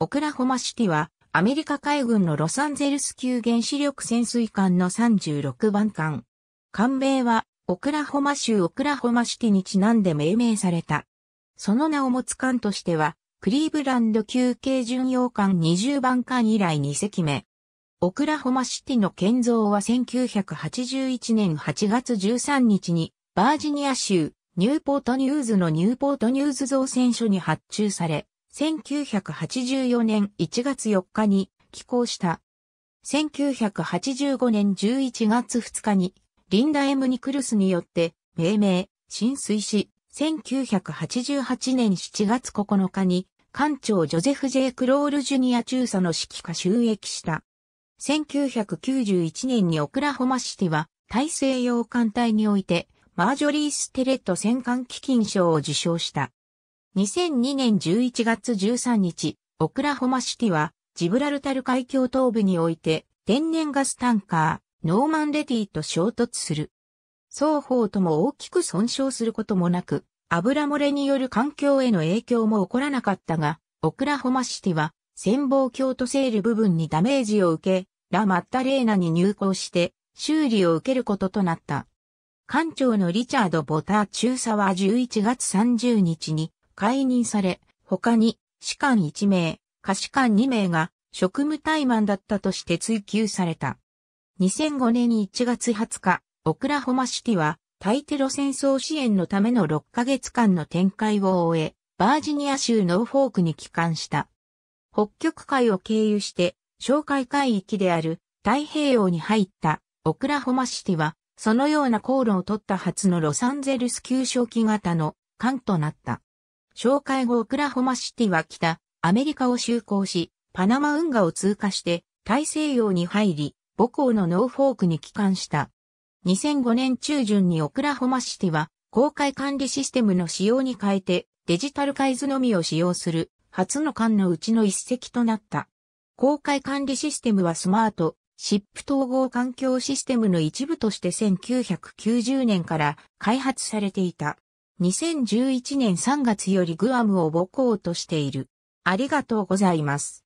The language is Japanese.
オクラホマシティは、アメリカ海軍のロサンゼルス級原子力潜水艦の36番艦。艦名は、オクラホマ州オクラホマシティにちなんで命名された。その名を持つ艦としては、クリーブランド級軽巡洋艦20番艦以来2隻目。オクラホマシティの建造は1981年8月13日に、バージニア州、ニューポートニューズのニューポートニューズ造船所に発注され、1984年1月4日に寄港した。1985年11月2日にリンダ・エム・ニクルスによって命名、浸水し、1988年7月9日に艦長ジョゼフ・ジェイクロール・ジュニア中佐の指揮下収益した。1991年にオクラホマシティは大西洋艦隊においてマージョリー・ステレット戦艦基金賞を受賞した。2002年11月13日、オクラホマシティは、ジブラルタル海峡東部において、天然ガスタンカー、ノーマンレディと衝突する。双方とも大きく損傷することもなく、油漏れによる環境への影響も起こらなかったが、オクラホマシティは、潜望鏡とセール部分にダメージを受け、ラ・マッタレーナに入港して、修理を受けることとなった。艦長のリチャード・ボター中佐は11月30日に、解任され、他に、士官1名、下士官2名が職務怠慢だったとして追及された。2005年1月20日、オクラホマシティは、対テロ戦争支援のための6ヶ月間の展開を終え、バージニア州ノーフォークに帰還した。北極海を経由して、哨戒海域である太平洋に入ったオクラホマシティは、そのような航路を取った初のロサンゼルス旧正規型の艦となった。紹介後オクラホマシティは北、アメリカを就航し、パナマ運河を通過して大西洋に入り、母校のノーフォークに帰還した。2005年中旬にオクラホマシティは公開管理システムの仕様に変えてデジタル改図のみを使用する初の間のうちの一隻となった。公開管理システムはスマート、シップ統合環境システムの一部として1990年から開発されていた。2011年3月よりグアムを母校としている。ありがとうございます。